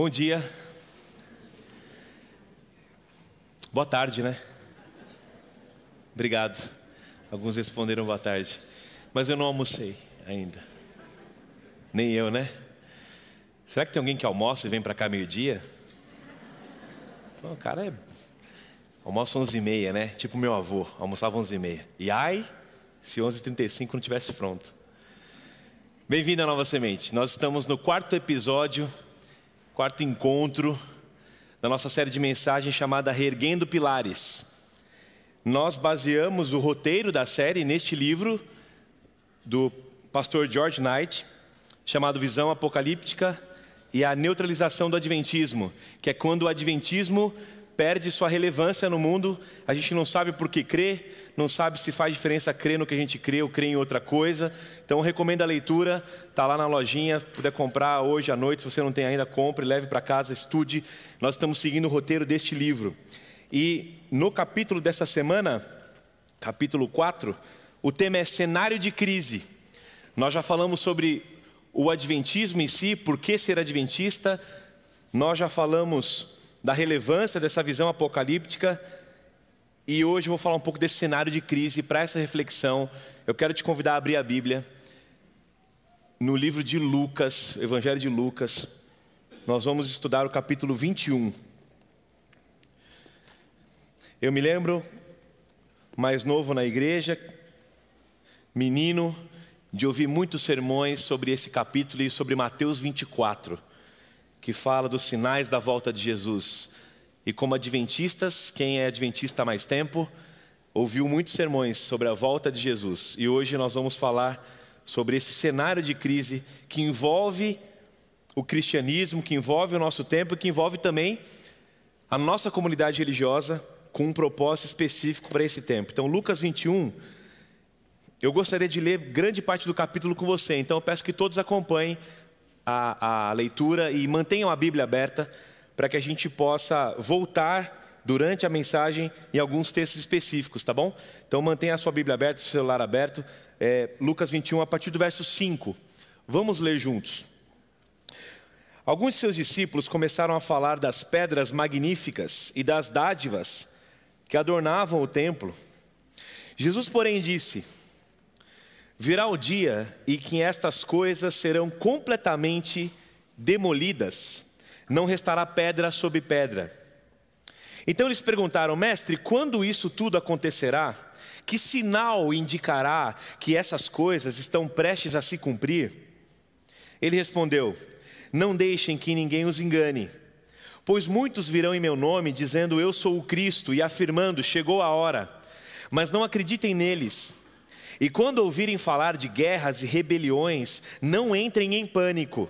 Bom dia. Boa tarde, né? Obrigado. Alguns responderam boa tarde. Mas eu não almocei ainda. Nem eu, né? Será que tem alguém que almoça e vem para cá meio-dia? Então, o cara é. Almoça 11h30, né? Tipo meu avô, almoçava 11h30. E ai, se 11h35 não tivesse pronto. Bem-vindo à Nova Semente. Nós estamos no quarto episódio quarto encontro da nossa série de mensagens chamada Reerguendo Pilares. Nós baseamos o roteiro da série neste livro do pastor George Knight, chamado Visão Apocalíptica e a Neutralização do Adventismo, que é quando o Adventismo perde sua relevância no mundo, a gente não sabe por que crer, não sabe se faz diferença crer no que a gente crê ou crer em outra coisa. Então recomendo a leitura, está lá na lojinha, puder comprar hoje à noite, se você não tem ainda, compre, leve para casa, estude. Nós estamos seguindo o roteiro deste livro. E no capítulo dessa semana, capítulo 4, o tema é cenário de crise. Nós já falamos sobre o adventismo em si, por que ser adventista, nós já falamos da relevância dessa visão apocalíptica. E hoje eu vou falar um pouco desse cenário de crise. Para essa reflexão, eu quero te convidar a abrir a Bíblia no livro de Lucas, Evangelho de Lucas. Nós vamos estudar o capítulo 21. Eu me lembro, mais novo na igreja, menino, de ouvir muitos sermões sobre esse capítulo e sobre Mateus 24 que fala dos sinais da volta de Jesus. E como adventistas, quem é adventista há mais tempo, ouviu muitos sermões sobre a volta de Jesus. E hoje nós vamos falar sobre esse cenário de crise que envolve o cristianismo, que envolve o nosso tempo e que envolve também a nossa comunidade religiosa com um propósito específico para esse tempo. Então, Lucas 21, eu gostaria de ler grande parte do capítulo com você, então eu peço que todos acompanhem a, a leitura e mantenham a Bíblia aberta para que a gente possa voltar durante a mensagem em alguns textos específicos, tá bom? Então mantenha a sua Bíblia aberta, seu celular aberto. É, Lucas 21, a partir do verso 5. Vamos ler juntos. Alguns de seus discípulos começaram a falar das pedras magníficas e das dádivas que adornavam o templo. Jesus, porém, disse Virá o dia em que estas coisas serão completamente demolidas, não restará pedra sobre pedra. Então eles perguntaram, mestre, quando isso tudo acontecerá? Que sinal indicará que essas coisas estão prestes a se cumprir? Ele respondeu: Não deixem que ninguém os engane, pois muitos virão em meu nome dizendo eu sou o Cristo e afirmando chegou a hora, mas não acreditem neles e quando ouvirem falar de guerras e rebeliões, não entrem em pânico.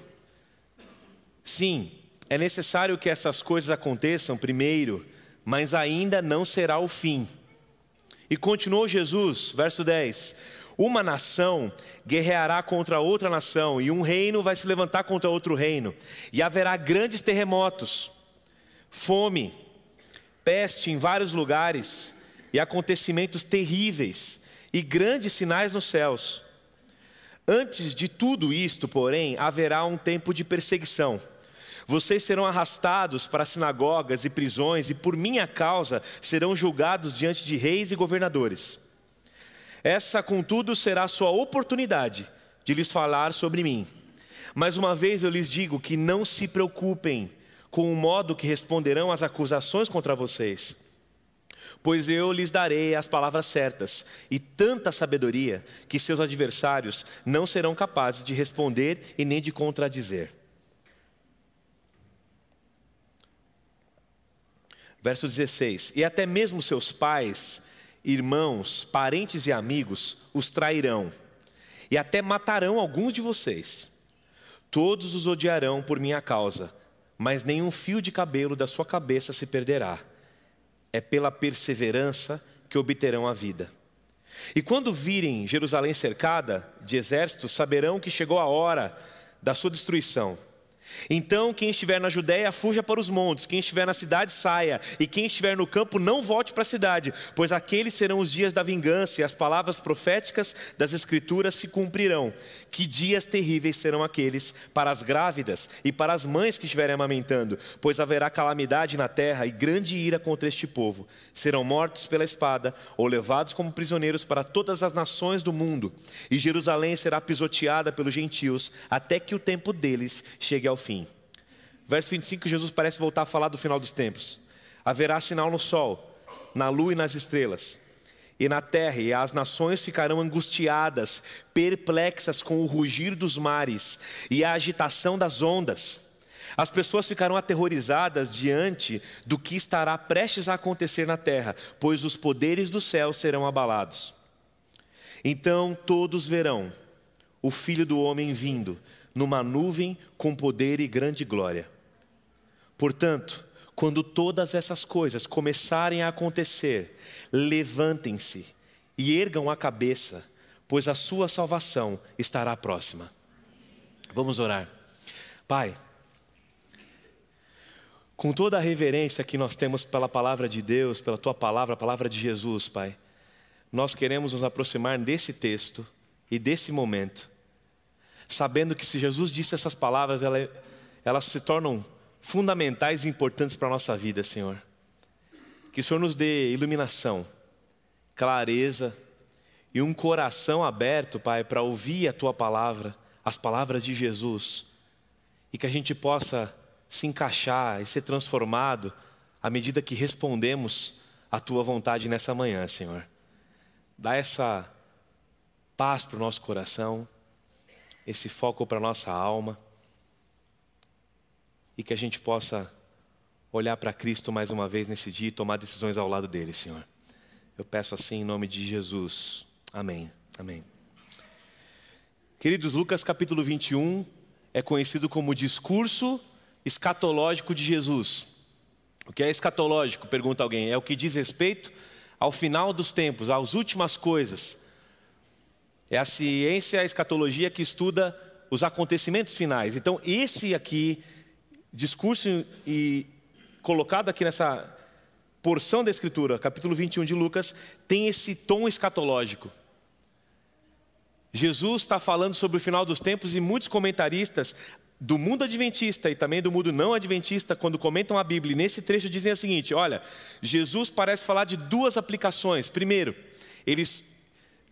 Sim, é necessário que essas coisas aconteçam primeiro, mas ainda não será o fim. E continuou Jesus, verso 10: Uma nação guerreará contra outra nação, e um reino vai se levantar contra outro reino, e haverá grandes terremotos, fome, peste em vários lugares, e acontecimentos terríveis e grandes sinais nos céus. Antes de tudo isto, porém, haverá um tempo de perseguição. Vocês serão arrastados para sinagogas e prisões, e por minha causa serão julgados diante de reis e governadores. Essa, contudo, será a sua oportunidade de lhes falar sobre mim. Mais uma vez eu lhes digo que não se preocupem com o modo que responderão às acusações contra vocês Pois eu lhes darei as palavras certas e tanta sabedoria que seus adversários não serão capazes de responder e nem de contradizer. Verso 16: E até mesmo seus pais, irmãos, parentes e amigos os trairão, e até matarão alguns de vocês. Todos os odiarão por minha causa, mas nenhum fio de cabelo da sua cabeça se perderá é pela perseverança que obterão a vida. E quando virem Jerusalém cercada de exércitos, saberão que chegou a hora da sua destruição. Então, quem estiver na Judéia, fuja para os montes, quem estiver na cidade, saia, e quem estiver no campo, não volte para a cidade, pois aqueles serão os dias da vingança, e as palavras proféticas das Escrituras se cumprirão. Que dias terríveis serão aqueles para as grávidas e para as mães que estiverem amamentando, pois haverá calamidade na terra e grande ira contra este povo. Serão mortos pela espada ou levados como prisioneiros para todas as nações do mundo, e Jerusalém será pisoteada pelos gentios, até que o tempo deles chegue ao fim. Verso 25, Jesus parece voltar a falar do final dos tempos. Haverá sinal no sol, na lua e nas estrelas, e na terra, e as nações ficarão angustiadas, perplexas com o rugir dos mares e a agitação das ondas. As pessoas ficarão aterrorizadas diante do que estará prestes a acontecer na terra, pois os poderes do céu serão abalados. Então todos verão o Filho do Homem vindo numa nuvem com poder e grande glória. Portanto, quando todas essas coisas começarem a acontecer, levantem-se e ergam a cabeça, pois a sua salvação estará próxima. Vamos orar. Pai, com toda a reverência que nós temos pela palavra de Deus, pela tua palavra, a palavra de Jesus, Pai, nós queremos nos aproximar desse texto e desse momento sabendo que se Jesus disse essas palavras, elas, é, elas se tornam fundamentais e importantes para a nossa vida, Senhor. Que o Senhor nos dê iluminação, clareza e um coração aberto, Pai, para ouvir a Tua palavra, as palavras de Jesus, e que a gente possa se encaixar e ser transformado à medida que respondemos à Tua vontade nessa manhã, Senhor. Dá essa paz para o nosso coração esse foco para a nossa alma e que a gente possa olhar para Cristo mais uma vez nesse dia e tomar decisões ao lado dele, Senhor. Eu peço assim em nome de Jesus. Amém. Amém. Queridos, Lucas capítulo 21 é conhecido como discurso escatológico de Jesus. O que é escatológico? Pergunta alguém. É o que diz respeito ao final dos tempos, às últimas coisas. É a ciência, a escatologia que estuda os acontecimentos finais. Então, esse aqui, discurso e colocado aqui nessa porção da Escritura, capítulo 21 de Lucas, tem esse tom escatológico. Jesus está falando sobre o final dos tempos e muitos comentaristas do mundo adventista e também do mundo não adventista, quando comentam a Bíblia, nesse trecho dizem o seguinte: olha, Jesus parece falar de duas aplicações. Primeiro, eles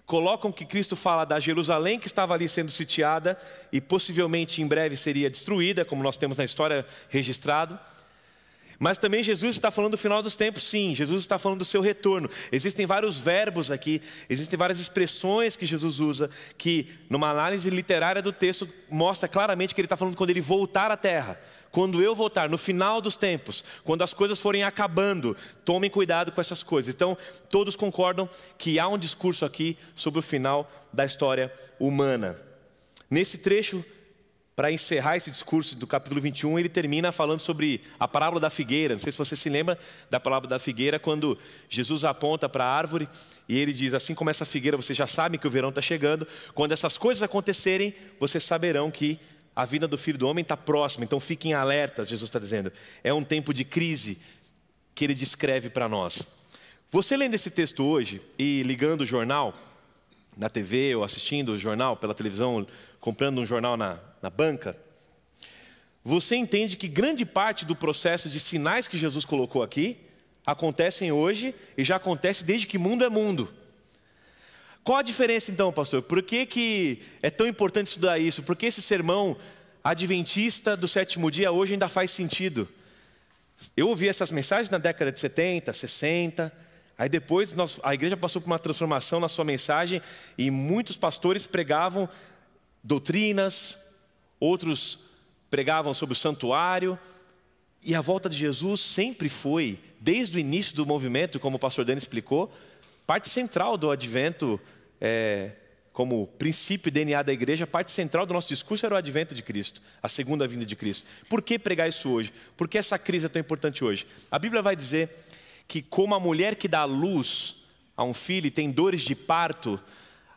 colocam que Cristo fala da Jerusalém que estava ali sendo sitiada e possivelmente em breve seria destruída, como nós temos na história registrado. Mas também Jesus está falando do final dos tempos, sim, Jesus está falando do seu retorno. Existem vários verbos aqui, existem várias expressões que Jesus usa, que numa análise literária do texto mostra claramente que ele está falando quando ele voltar à terra quando eu voltar, no final dos tempos, quando as coisas forem acabando, tomem cuidado com essas coisas. Então, todos concordam que há um discurso aqui sobre o final da história humana. Nesse trecho, para encerrar esse discurso do capítulo 21, ele termina falando sobre a parábola da figueira. Não sei se você se lembra da parábola da figueira, quando Jesus aponta para a árvore e ele diz: Assim como essa figueira, vocês já sabem que o verão está chegando. Quando essas coisas acontecerem, vocês saberão que a vinda do filho do homem está próxima, então fiquem alertas, Jesus está dizendo. É um tempo de crise que ele descreve para nós. Você lendo esse texto hoje e ligando o jornal na TV ou assistindo o jornal pela televisão, comprando um jornal na, na banca, você entende que grande parte do processo de sinais que Jesus colocou aqui acontecem hoje e já acontece desde que mundo é mundo. Qual a diferença então, pastor? Por que, que é tão importante estudar isso? Por que esse sermão adventista do sétimo dia hoje ainda faz sentido? Eu ouvi essas mensagens na década de 70, 60. Aí depois nós, a igreja passou por uma transformação na sua mensagem e muitos pastores pregavam doutrinas, outros pregavam sobre o santuário. E a volta de Jesus sempre foi, desde o início do movimento, como o pastor Dani explicou, parte central do advento, é, como princípio e DNA da igreja, a parte central do nosso discurso era o advento de Cristo, a segunda vinda de Cristo. Por que pregar isso hoje? Por que essa crise é tão importante hoje? A Bíblia vai dizer que, como a mulher que dá luz a um filho e tem dores de parto,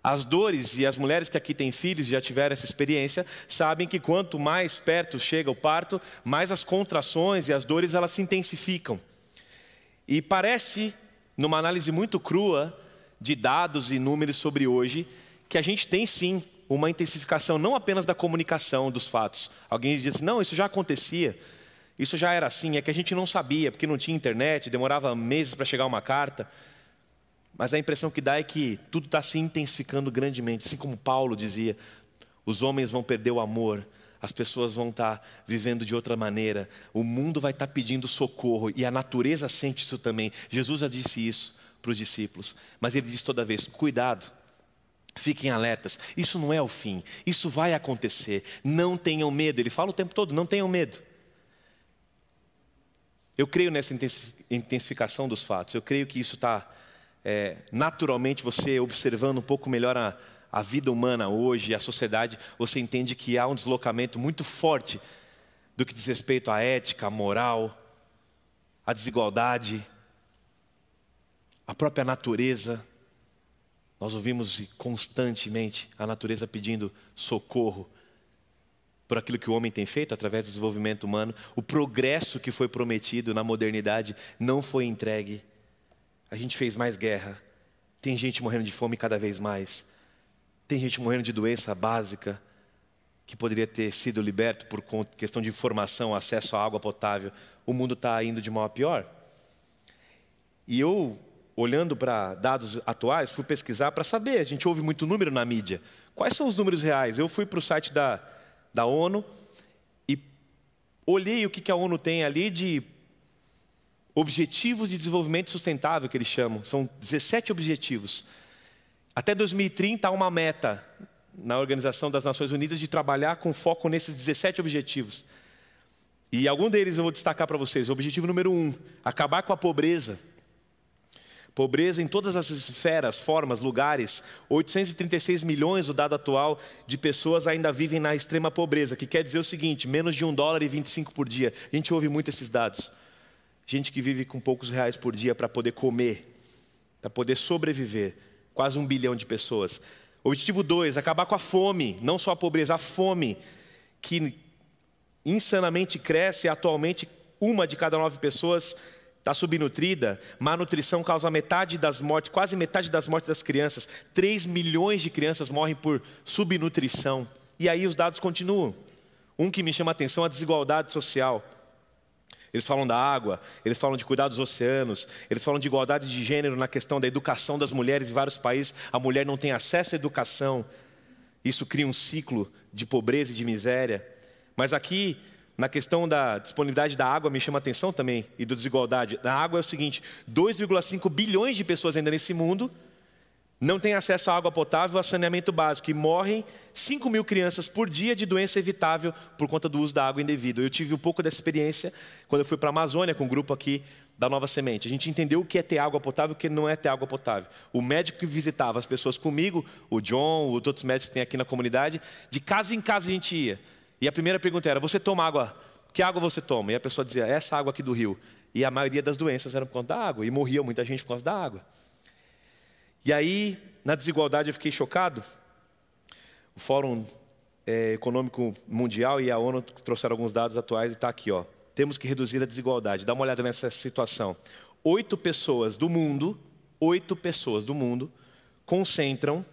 as dores, e as mulheres que aqui têm filhos e já tiveram essa experiência, sabem que quanto mais perto chega o parto, mais as contrações e as dores elas se intensificam. E parece numa análise muito crua de dados e números sobre hoje, que a gente tem sim uma intensificação não apenas da comunicação dos fatos. Alguém diz assim, não, isso já acontecia, isso já era assim, é que a gente não sabia, porque não tinha internet, demorava meses para chegar uma carta. Mas a impressão que dá é que tudo está se intensificando grandemente, assim como Paulo dizia: os homens vão perder o amor, as pessoas vão estar tá vivendo de outra maneira, o mundo vai estar tá pedindo socorro e a natureza sente isso também. Jesus já disse isso para os discípulos, mas ele diz toda vez: cuidado, Fiquem alertas, isso não é o fim, isso vai acontecer, não tenham medo. Ele fala o tempo todo: não tenham medo. Eu creio nessa intensificação dos fatos, eu creio que isso está é, eh, naturalmente você observando um pouco melhor a, a vida humana hoje, a sociedade, você entende que há um deslocamento muito forte do que diz respeito à ética, à moral, à desigualdade, à própria natureza. Nós ouvimos constantemente a natureza pedindo socorro por aquilo que o homem tem feito através do desenvolvimento humano. O progresso que foi prometido na modernidade não foi entregue. A gente fez mais guerra. Tem gente morrendo de fome cada vez mais. Tem gente morrendo de doença básica que poderia ter sido liberto por questão de informação, acesso à água potável. O mundo está indo de mal a pior. E eu, olhando para dados atuais, fui pesquisar para saber. A gente ouve muito número na mídia. Quais são os números reais? Eu fui para o site da, da ONU e olhei o que, que a ONU tem ali de Objetivos de Desenvolvimento Sustentável, que eles chamam. São 17 objetivos. Até 2030 há uma meta na Organização das Nações Unidas de trabalhar com foco nesses 17 objetivos. E algum deles eu vou destacar para vocês. O objetivo número um: acabar com a pobreza. Pobreza em todas as esferas, formas, lugares. 836 milhões, o dado atual, de pessoas ainda vivem na extrema pobreza, que quer dizer o seguinte: menos de um dólar e 25 por dia. A gente ouve muito esses dados. Gente que vive com poucos reais por dia para poder comer, para poder sobreviver quase um bilhão de pessoas. Objetivo 2, acabar com a fome, não só a pobreza, a fome, que insanamente cresce atualmente, uma de cada nove pessoas está subnutrida, má nutrição causa metade das mortes, quase metade das mortes das crianças. 3 milhões de crianças morrem por subnutrição. E aí os dados continuam. Um que me chama a atenção é a desigualdade social. Eles falam da água, eles falam de cuidar dos oceanos, eles falam de igualdade de gênero na questão da educação das mulheres em vários países. A mulher não tem acesso à educação. Isso cria um ciclo de pobreza e de miséria. Mas aqui, na questão da disponibilidade da água, me chama a atenção também, e da desigualdade. A água é o seguinte: 2,5 bilhões de pessoas ainda nesse mundo não têm acesso à água potável, a saneamento básico, e morrem 5 mil crianças por dia de doença evitável por conta do uso da água indevida. Eu tive um pouco dessa experiência quando eu fui para a Amazônia com um grupo aqui da Nova Semente. A gente entendeu o que é ter água potável e o que não é ter água potável. O médico que visitava as pessoas comigo, o John, os outros médicos que tem aqui na comunidade, de casa em casa a gente ia. E a primeira pergunta era: você toma água? Que água você toma? E a pessoa dizia: essa água aqui do rio. E a maioria das doenças eram por conta da água. E morria muita gente por causa da água. E aí, na desigualdade, eu fiquei chocado. O Fórum é, Econômico Mundial e a ONU trouxeram alguns dados atuais e está aqui. Ó. Temos que reduzir a desigualdade. Dá uma olhada nessa situação. Oito pessoas do mundo, oito pessoas do mundo, concentram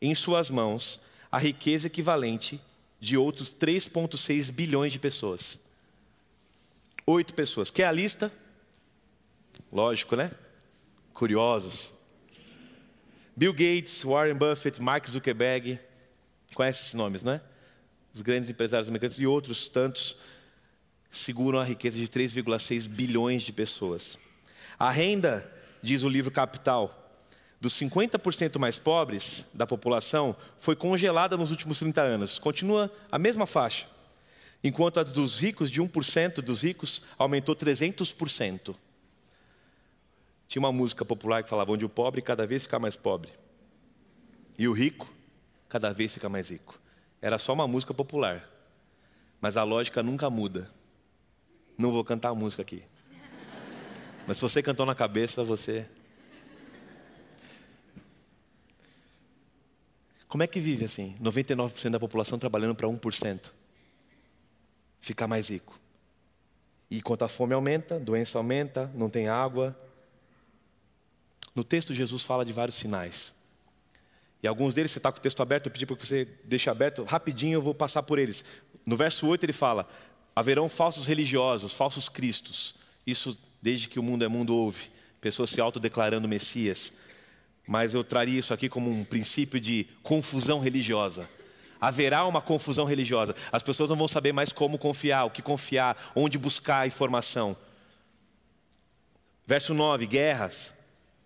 em suas mãos a riqueza equivalente de outros 3,6 bilhões de pessoas. Oito pessoas. Quer a lista? Lógico, né? Curiosos. Bill Gates, Warren Buffett, Mark Zuckerberg, conhece esses nomes, né? Os grandes empresários americanos e outros tantos seguram a riqueza de 3,6 bilhões de pessoas. A renda, diz o livro Capital, dos 50% mais pobres da população foi congelada nos últimos 30 anos. Continua a mesma faixa. Enquanto a dos ricos, de 1% dos ricos, aumentou 300%. Tinha uma música popular que falava: onde o pobre cada vez fica mais pobre e o rico cada vez fica mais rico. Era só uma música popular, mas a lógica nunca muda. Não vou cantar a música aqui. Mas se você cantou na cabeça, você. Como é que vive assim? 99% da população trabalhando para 1%. Ficar mais rico. E quanto a fome aumenta, doença aumenta, não tem água, no texto, Jesus fala de vários sinais. E alguns deles, você está com o texto aberto, eu pedi para que você deixe aberto, rapidinho eu vou passar por eles. No verso 8 ele fala: haverão falsos religiosos, falsos cristos. Isso desde que o mundo é mundo houve. Pessoas se autodeclarando Messias. Mas eu traria isso aqui como um princípio de confusão religiosa. Haverá uma confusão religiosa. As pessoas não vão saber mais como confiar, o que confiar, onde buscar a informação. Verso 9: guerras,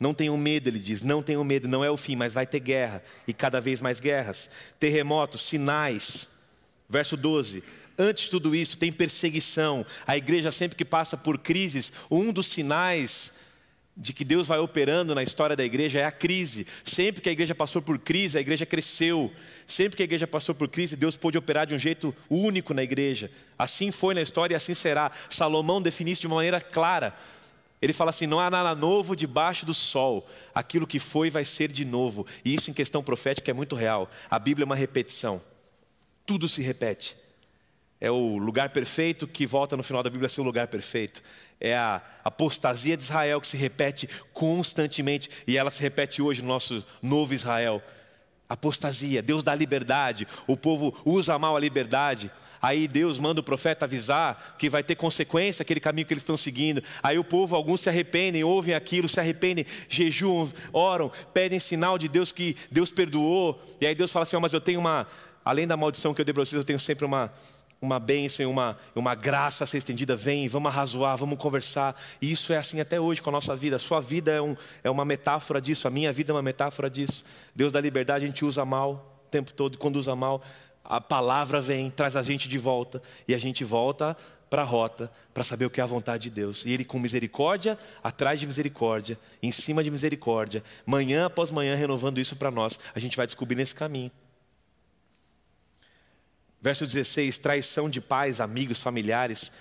não tenham medo, ele diz, não tenham medo, não é o fim, mas vai ter guerra, e cada vez mais guerras, terremotos, sinais. Verso 12: Antes de tudo isso, tem perseguição. A igreja, sempre que passa por crises, um dos sinais de que Deus vai operando na história da igreja é a crise. Sempre que a igreja passou por crise, a igreja cresceu. Sempre que a igreja passou por crise, Deus pôde operar de um jeito único na igreja. Assim foi na história e assim será. Salomão define isso de uma maneira clara. Ele fala assim: não há nada novo debaixo do sol, aquilo que foi vai ser de novo. E isso em questão profética é muito real. A Bíblia é uma repetição, tudo se repete. É o lugar perfeito que volta no final da Bíblia a ser o lugar perfeito. É a apostasia de Israel que se repete constantemente e ela se repete hoje no nosso novo Israel. Apostasia, Deus dá liberdade, o povo usa mal a liberdade, Aí Deus manda o profeta avisar que vai ter consequência aquele caminho que eles estão seguindo. Aí o povo, alguns se arrependem, ouvem aquilo, se arrependem, jejuam, oram, pedem sinal de Deus que Deus perdoou. E aí Deus fala assim: oh, Mas eu tenho uma, além da maldição que eu dei para vocês, eu tenho sempre uma, uma bênção, uma, uma graça a ser estendida, vem, vamos arrazoar, vamos conversar. E isso é assim até hoje com a nossa vida. A sua vida é, um, é uma metáfora disso, a minha vida é uma metáfora disso. Deus da liberdade a gente usa mal o tempo todo, quando usa mal, a palavra vem, traz a gente de volta e a gente volta para a rota para saber o que é a vontade de Deus. E ele com misericórdia, atrás de misericórdia, em cima de misericórdia, manhã após manhã renovando isso para nós. A gente vai descobrir nesse caminho. Verso 16, traição de pais, amigos, familiares.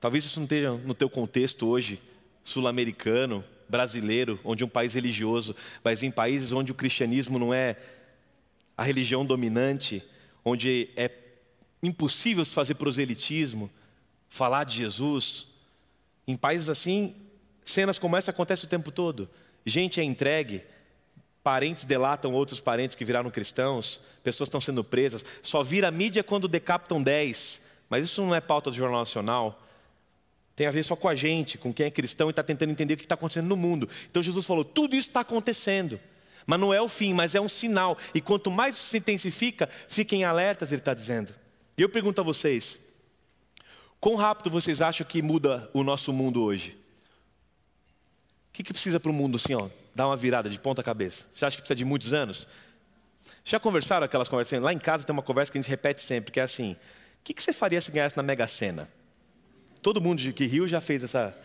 Talvez isso não esteja no teu contexto hoje, sul-americano, brasileiro, onde um país religioso, mas em países onde o cristianismo não é a religião dominante, onde é impossível se fazer proselitismo, falar de Jesus. Em países assim, cenas como essa acontecem o tempo todo. Gente é entregue, parentes delatam outros parentes que viraram cristãos, pessoas estão sendo presas. Só vira mídia quando decapitam 10. Mas isso não é pauta do Jornal Nacional. Tem a ver só com a gente, com quem é cristão e está tentando entender o que está acontecendo no mundo. Então Jesus falou: tudo isso está acontecendo. Mas não é o fim, mas é um sinal. E quanto mais isso se intensifica, fiquem alertas, ele está dizendo. E eu pergunto a vocês: quão rápido vocês acham que muda o nosso mundo hoje? O que, que precisa para o mundo assim, ó, dar uma virada de ponta cabeça? Você acha que precisa de muitos anos? Já conversaram aquelas conversas? Lá em casa tem uma conversa que a gente repete sempre, que é assim: o que, que você faria se ganhasse na Mega Sena? Todo mundo que riu já fez essa,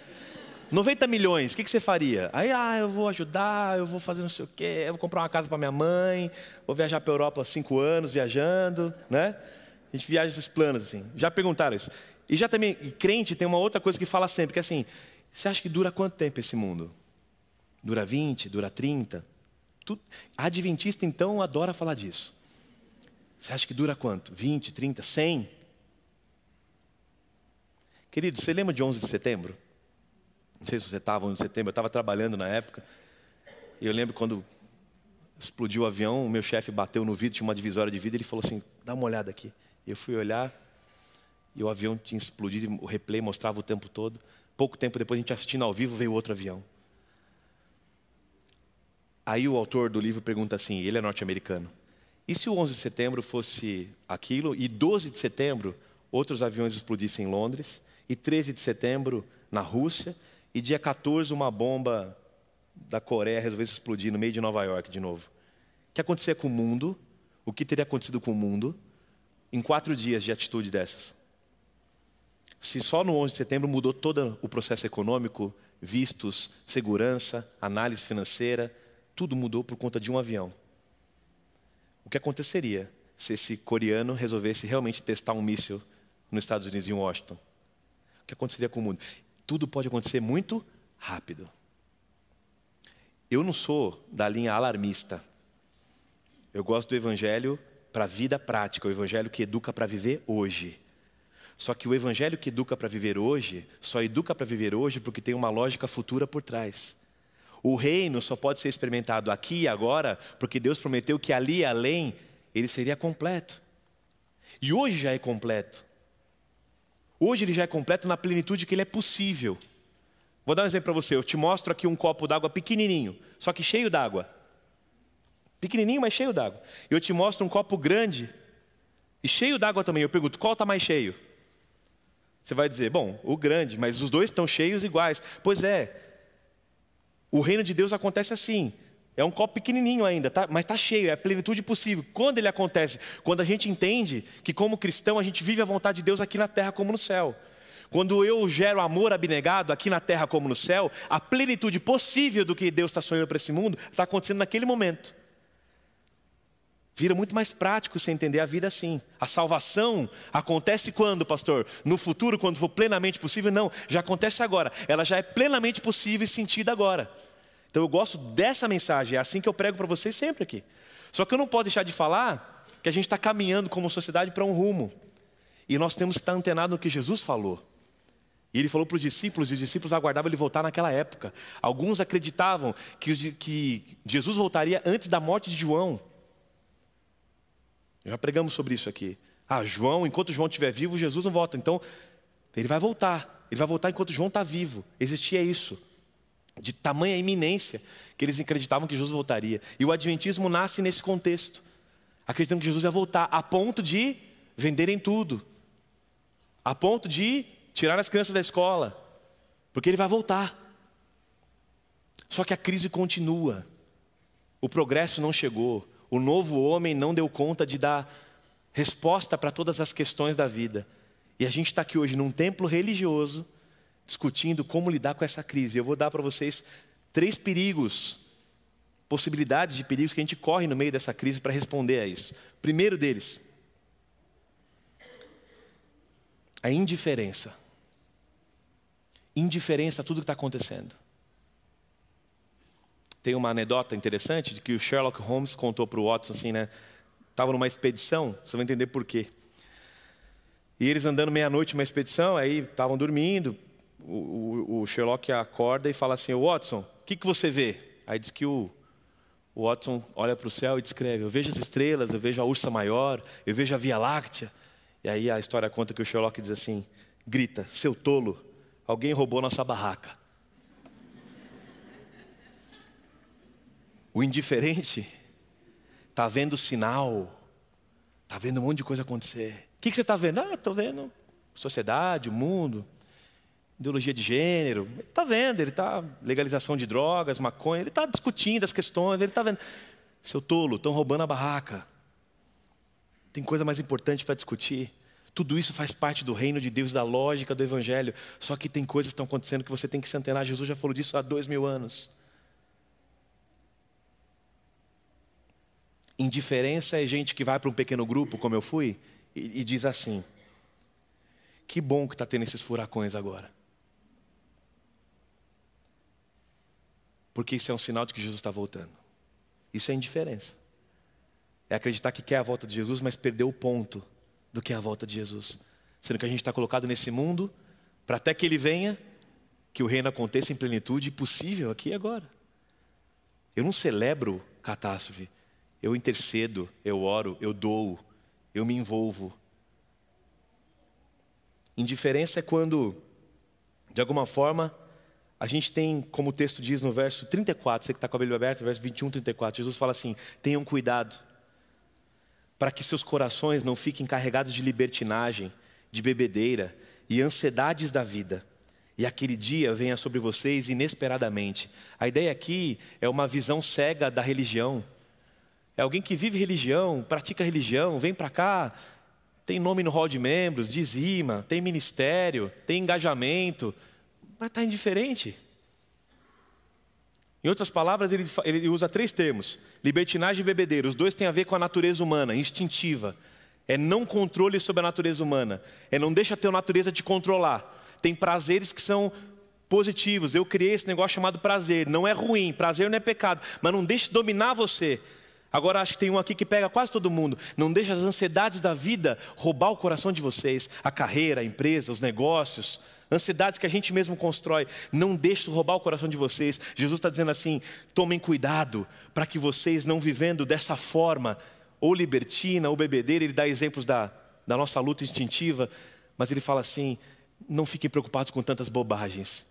90 milhões, o que, que, você faria? Aí, ah, eu vou ajudar, eu vou fazer não sei o quê, eu vou comprar uma casa para minha mãe, vou viajar para a Europa cinco anos viajando, né? A gente viaja esses planos, assim. Já perguntaram isso. E já também, e crente tem uma outra coisa que fala sempre, que é assim, você acha que dura quanto tempo esse mundo? Dura 20, dura 30? Adventista, então, adora falar disso. Você acha que dura quanto? 20, 30, 100? Querido, você lembra de 11 de setembro? Não sei se você estava no setembro, eu estava trabalhando na época. E eu lembro quando explodiu o avião, o meu chefe bateu no vidro, tinha uma divisória de vidro, ele falou assim: dá uma olhada aqui. Eu fui olhar e o avião tinha explodido, o replay mostrava o tempo todo. Pouco tempo depois, a gente assistindo ao vivo, veio outro avião. Aí o autor do livro pergunta assim: ele é norte-americano. E se o 11 de setembro fosse aquilo e 12 de setembro outros aviões explodissem em Londres e 13 de setembro na Rússia e dia 14, uma bomba da Coreia resolvesse se explodir no meio de Nova York de novo. O que aconteceria com o mundo? O que teria acontecido com o mundo em quatro dias de atitude dessas? Se só no 11 de setembro mudou todo o processo econômico, vistos, segurança, análise financeira, tudo mudou por conta de um avião. O que aconteceria se esse coreano resolvesse realmente testar um míssil nos Estados Unidos, em Washington? O que aconteceria com o mundo? tudo pode acontecer muito rápido. Eu não sou da linha alarmista. Eu gosto do evangelho para a vida prática, o evangelho que educa para viver hoje. Só que o evangelho que educa para viver hoje, só educa para viver hoje porque tem uma lógica futura por trás. O reino só pode ser experimentado aqui e agora, porque Deus prometeu que ali e além ele seria completo. E hoje já é completo. Hoje ele já é completo na plenitude que ele é possível. Vou dar um exemplo para você. Eu te mostro aqui um copo d'água pequenininho, só que cheio d'água. Pequenininho, mas cheio d'água. Eu te mostro um copo grande e cheio d'água também. Eu pergunto, qual está mais cheio? Você vai dizer, bom, o grande, mas os dois estão cheios iguais. Pois é, o reino de Deus acontece assim. É um copo pequenininho ainda, tá? mas está cheio, é a plenitude possível. Quando ele acontece? Quando a gente entende que, como cristão, a gente vive a vontade de Deus aqui na terra como no céu. Quando eu gero amor abnegado aqui na terra como no céu, a plenitude possível do que Deus está sonhando para esse mundo está acontecendo naquele momento. Vira muito mais prático você entender a vida assim. A salvação acontece quando, pastor? No futuro, quando for plenamente possível? Não, já acontece agora. Ela já é plenamente possível e sentida agora. Então eu gosto dessa mensagem, é assim que eu prego para vocês sempre aqui. Só que eu não posso deixar de falar que a gente está caminhando como sociedade para um rumo. E nós temos que estar tá antenado no que Jesus falou. E ele falou para os discípulos, e os discípulos aguardavam ele voltar naquela época. Alguns acreditavam que, que Jesus voltaria antes da morte de João. Já pregamos sobre isso aqui. Ah, João, enquanto João estiver vivo, Jesus não volta. Então, ele vai voltar. Ele vai voltar enquanto João está vivo. Existia isso de tamanha iminência que eles acreditavam que Jesus voltaria. E o Adventismo nasce nesse contexto, acreditando que Jesus ia voltar, a ponto de venderem tudo, a ponto de tirar as crianças da escola, porque ele vai voltar. Só que a crise continua, o progresso não chegou, o novo homem não deu conta de dar resposta para todas as questões da vida. E a gente está aqui hoje num templo religioso discutindo como lidar com essa crise. Eu vou dar para vocês três perigos, possibilidades de perigos que a gente corre no meio dessa crise para responder a isso. Primeiro deles, a indiferença. Indiferença a tudo que está acontecendo. Tem uma anedota interessante de que o Sherlock Holmes contou para o Watson assim, né? Estava numa expedição, você vai entender por quê. E eles andando meia-noite numa expedição, aí estavam dormindo, o, o, Sherlock acorda e fala assim: Watson, o que, que você vê? Aí diz que o, o Watson olha para o céu e descreve: Eu vejo as estrelas, eu vejo a ursa maior, eu vejo a Via Láctea. E aí a história conta que o Sherlock diz assim: grita, seu tolo, alguém roubou nossa barraca. O indiferente está vendo sinal, está vendo um monte de coisa acontecer. O que, que você está vendo? Ah, estou vendo sociedade, o mundo ideologia de gênero, ele está vendo, ele está legalização de drogas, maconha, ele está discutindo as questões, ele está vendo. Seu tolo, estão roubando a barraca. Tem coisa mais importante para discutir. Tudo isso faz parte do reino de Deus, da lógica do Evangelho. Só que tem coisas que estão acontecendo que você tem que se antenar. Jesus já falou disso há dois mil anos. Indiferença é gente que vai para um pequeno grupo, como eu fui, e, e diz assim: Que bom que está tendo esses furacões agora. Porque isso é um sinal de que Jesus está voltando. Isso é indiferença. É acreditar que quer a volta de Jesus, mas perder o ponto do que é a volta de Jesus. Sendo que a gente está colocado nesse mundo para até que ele venha, que o reino aconteça em plenitude possível aqui e agora. Eu não celebro catástrofe. Eu intercedo, eu oro, eu dou, eu me envolvo. Indiferença é quando, de alguma forma, a gente tem, como o texto diz no verso 34, você que está com a Bíblia aberta, verso 21, 34, Jesus fala assim: tenham cuidado, para que seus corações não fiquem carregados de libertinagem, de bebedeira e ansiedades da vida e aquele dia venha sobre vocês inesperadamente. A ideia aqui é uma visão cega da religião. É alguém que vive religião, pratica religião, vem para cá, tem nome no hall de membros, dizima, tem ministério, tem engajamento, mas está indiferente. Em outras palavras, ele, ele, usa três termos: libertinagem e bebedeira. Os dois têm a ver com a natureza humana, instintiva. É não controle sobre a natureza humana. É não deixa a tua natureza te controlar. Tem prazeres que são positivos. Eu criei esse negócio chamado prazer. Não é ruim, prazer não é pecado, mas não deixe dominar você. Agora acho que tem um aqui que pega quase todo mundo. Não deixa as ansiedades da vida roubar o coração de vocês, a carreira, a empresa, os negócios ansiedades que a gente mesmo constrói. Não deixe roubar o coração de vocês. Jesus está dizendo assim: tomem cuidado para que vocês não vivendo dessa forma, ou libertina, ou bebedeira. Ele dá exemplos da, da nossa luta instintiva, mas ele fala assim: não fiquem preocupados com tantas bobagens,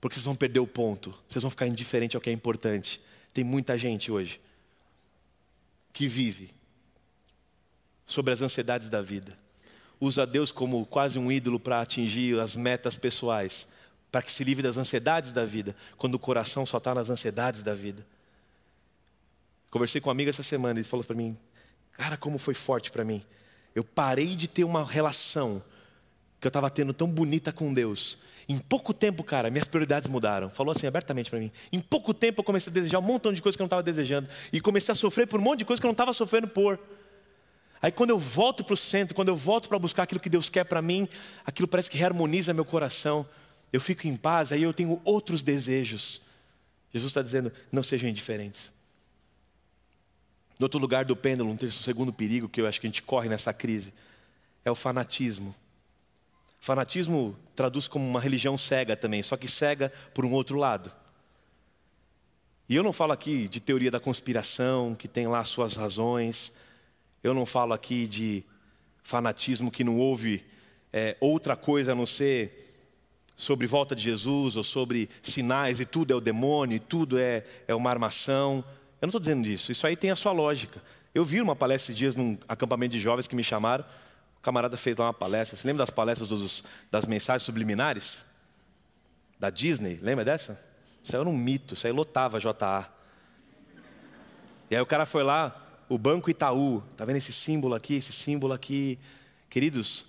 porque vocês vão perder o ponto, vocês vão ficar indiferentes ao que é importante. Tem muita gente hoje que vive sobre as ansiedades da vida usa Deus como quase um ídolo para atingir as metas pessoais, para que se livre das ansiedades da vida, quando o coração só está nas ansiedades da vida. Conversei com um amigo essa semana, ele falou para mim: Cara, como foi forte para mim. Eu parei de ter uma relação que eu estava tendo tão bonita com Deus. Em pouco tempo, cara, minhas prioridades mudaram. Falou assim abertamente para mim. Em pouco tempo eu comecei a desejar um montão de coisas que eu não estava desejando. E comecei a sofrer por um monte de coisa que eu não estava sofrendo por. Aí quando eu volto para o centro, quando eu volto para buscar aquilo que Deus quer para mim, aquilo parece que reharmoniza meu coração. Eu fico em paz, aí eu tenho outros desejos. Jesus está dizendo: não sejam indiferentes. No outro lugar do pêndulo, um terceiro, um segundo perigo que eu acho que a gente corre nessa crise é o fanatismo. fanatismo traduz como uma religião cega também, só que cega por um outro lado. E eu não falo aqui de teoria da conspiração, que tem lá suas razões. Eu não falo aqui de fanatismo que não houve é, outra coisa a não ser sobre volta de Jesus ou sobre sinais e tudo é o demônio e tudo é, é uma armação. Eu não estou dizendo isso, isso aí tem a sua lógica. Eu vi uma palestra esses dias num acampamento de jovens que me chamaram, o camarada fez lá uma palestra. Você lembra das palestras dos, das mensagens subliminares? Da Disney, lembra dessa? Isso aí era um mito, isso aí lotava JA. E aí o cara foi lá, o Banco Itaú. Está vendo esse símbolo aqui, esse símbolo aqui? Queridos,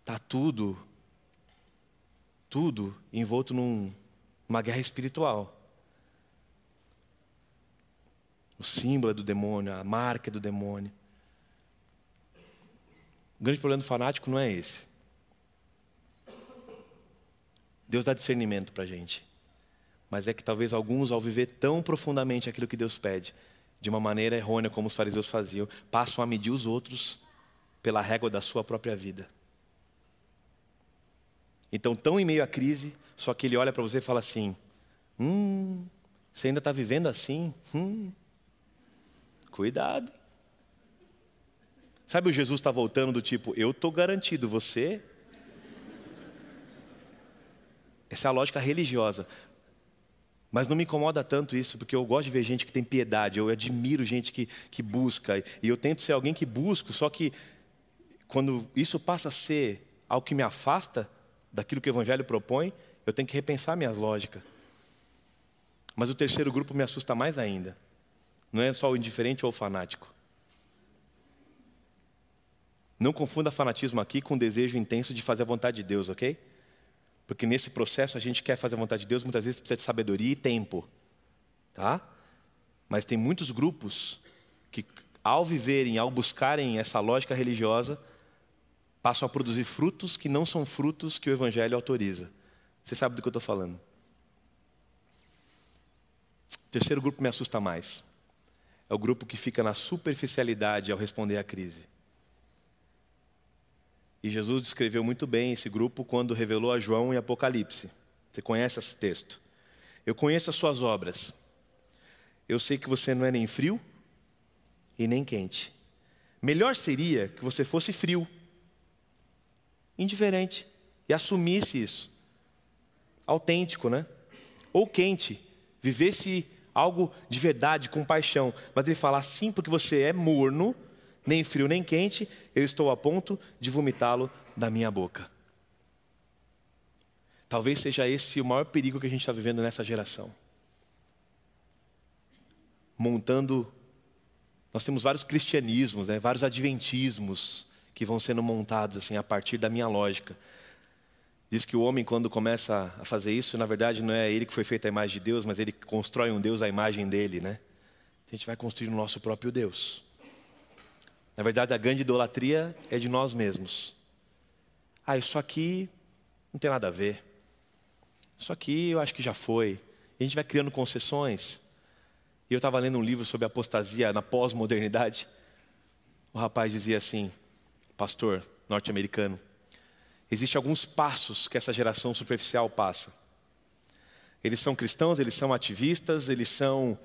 está tudo, tudo envolto num, numa guerra espiritual. O símbolo é do demônio, a marca é do demônio. O grande problema do fanático não é esse. Deus dá discernimento para a gente. Mas é que talvez alguns, ao viver tão profundamente aquilo que Deus pede, de uma maneira errônea, como os fariseus faziam, passam a medir os outros pela régua da sua própria vida. Então, tão em meio à crise, só que ele olha para você e fala assim: Hum, você ainda está vivendo assim? Hum, cuidado. Sabe o Jesus está voltando do tipo: Eu estou garantido, você. Essa é a lógica religiosa. Mas não me incomoda tanto isso, porque eu gosto de ver gente que tem piedade, eu admiro gente que, que busca, e eu tento ser alguém que busco, só que quando isso passa a ser algo que me afasta daquilo que o Evangelho propõe, eu tenho que repensar minhas lógicas. Mas o terceiro grupo me assusta mais ainda. Não é só o indiferente ou o fanático. Não confunda fanatismo aqui com o desejo intenso de fazer a vontade de Deus, ok? Porque nesse processo a gente quer fazer a vontade de Deus, muitas vezes precisa de sabedoria e tempo. Tá? Mas tem muitos grupos que, ao viverem, ao buscarem essa lógica religiosa, passam a produzir frutos que não são frutos que o Evangelho autoriza. Você sabe do que eu estou falando. O terceiro grupo me assusta mais. É o grupo que fica na superficialidade ao responder à crise. E Jesus descreveu muito bem esse grupo quando revelou a João em Apocalipse. Você conhece esse texto? Eu conheço as suas obras. Eu sei que você não é nem frio e nem quente. Melhor seria que você fosse frio, indiferente e assumisse isso. Autêntico, né? Ou quente, vivesse algo de verdade, com paixão. Mas ele fala assim porque você é morno, nem frio nem quente, eu estou a ponto de vomitá-lo da minha boca. Talvez seja esse o maior perigo que a gente está vivendo nessa geração. Montando. Nós temos vários cristianismos, né? vários adventismos que vão sendo montados assim a partir da minha lógica. Diz que o homem, quando começa a fazer isso, na verdade não é ele que foi feito à imagem de Deus, mas ele constrói um Deus à imagem dele, né? A gente vai construir o nosso próprio Deus. Na verdade, a grande idolatria é de nós mesmos. Ah, isso aqui não tem nada a ver. Isso aqui eu acho que já foi. E a gente vai criando concessões. E eu estava lendo um livro sobre apostasia na pós-modernidade. O rapaz dizia assim, pastor norte-americano, existem alguns passos que essa geração superficial passa. Eles são cristãos, eles são ativistas, eles são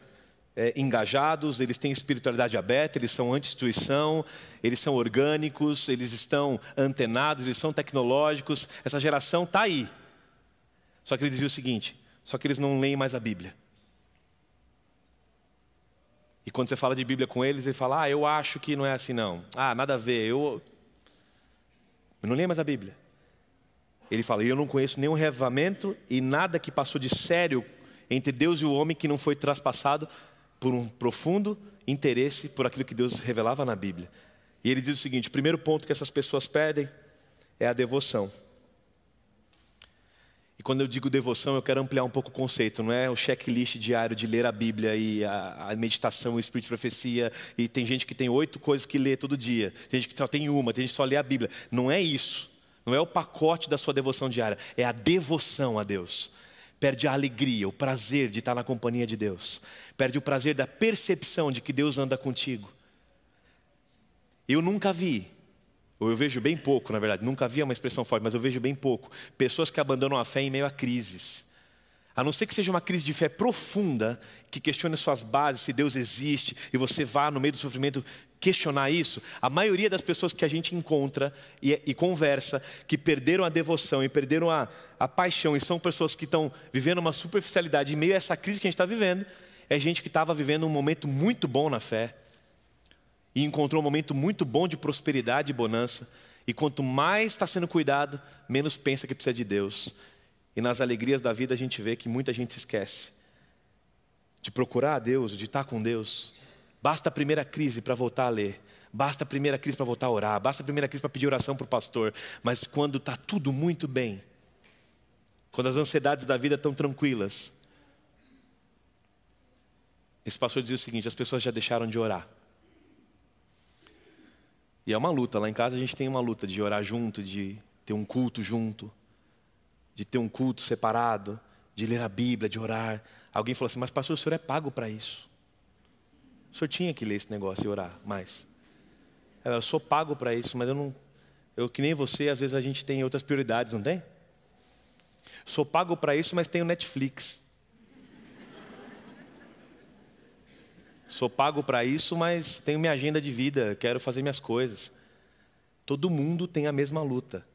é, engajados, eles têm espiritualidade aberta, eles são anti-instituição, eles são orgânicos, eles estão antenados, eles são tecnológicos. Essa geração está aí. Só que ele dizia o seguinte: só que eles não leem mais a Bíblia. E quando você fala de Bíblia com eles, ele fala: Ah, eu acho que não é assim, não. Ah, nada a ver, eu. Eu não leio mais a Bíblia. Ele fala: Eu não conheço nenhum revamento e nada que passou de sério entre Deus e o homem que não foi traspassado por um profundo interesse por aquilo que Deus revelava na Bíblia. E ele diz o seguinte: o primeiro ponto que essas pessoas perdem é a devoção. E quando eu digo devoção, eu quero ampliar um pouco o conceito. Não é o checklist diário de ler a Bíblia e a, a meditação, o espírito de profecia. E tem gente que tem oito coisas que lê todo dia. Tem gente que só tem uma, tem gente que só lê a Bíblia. Não é isso. Não é o pacote da sua devoção diária. É a devoção a Deus perde a alegria, o prazer de estar na companhia de Deus, perde o prazer da percepção de que Deus anda contigo. Eu nunca vi, ou eu vejo bem pouco, na verdade, nunca vi é uma expressão forte, mas eu vejo bem pouco, pessoas que abandonam a fé em meio a crises. A não ser que seja uma crise de fé profunda, que questione suas bases, se Deus existe, e você vá no meio do sofrimento questionar isso, a maioria das pessoas que a gente encontra e, e conversa, que perderam a devoção e perderam a, a paixão, e são pessoas que estão vivendo uma superficialidade em meio a essa crise que a gente está vivendo, é gente que estava vivendo um momento muito bom na fé e encontrou um momento muito bom de prosperidade e bonança. E quanto mais está sendo cuidado, menos pensa que precisa de Deus. E nas alegrias da vida a gente vê que muita gente se esquece de procurar a Deus, de estar com Deus. Basta a primeira crise para voltar a ler. Basta a primeira crise para voltar a orar. Basta a primeira crise para pedir oração para o pastor. Mas quando está tudo muito bem, quando as ansiedades da vida estão tranquilas, esse pastor dizia o seguinte: as pessoas já deixaram de orar. E é uma luta. Lá em casa a gente tem uma luta de orar junto, de ter um culto junto, de ter um culto separado, de ler a Bíblia, de orar. Alguém falou assim: mas pastor, o senhor é pago para isso. O senhor tinha que ler esse negócio e orar mais. Eu sou pago para isso, mas eu não. Eu que nem você, às vezes a gente tem outras prioridades, não tem? Sou pago para isso, mas tenho Netflix. Sou pago para isso, mas tenho minha agenda de vida, quero fazer minhas coisas. Todo mundo tem a mesma luta.